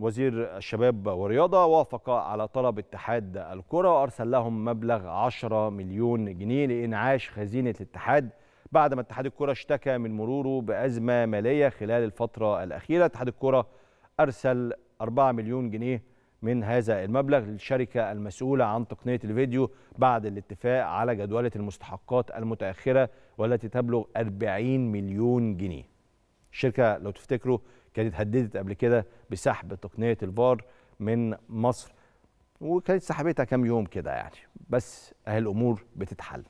وزير الشباب والرياضة وافق على طلب اتحاد الكرة وأرسل لهم مبلغ 10 مليون جنيه لإنعاش خزينة الاتحاد بعدما اتحاد الكرة اشتكى من مروره بأزمة مالية خلال الفترة الأخيرة اتحاد الكرة أرسل 4 مليون جنيه من هذا المبلغ للشركة المسؤولة عن تقنية الفيديو بعد الاتفاق على جدولة المستحقات المتأخرة والتي تبلغ 40 مليون جنيه الشركه لو تفتكروا كانت هددت قبل كده بسحب تقنيه الفار من مصر وكانت سحبتها كام يوم كده يعني بس اهي الامور بتتحل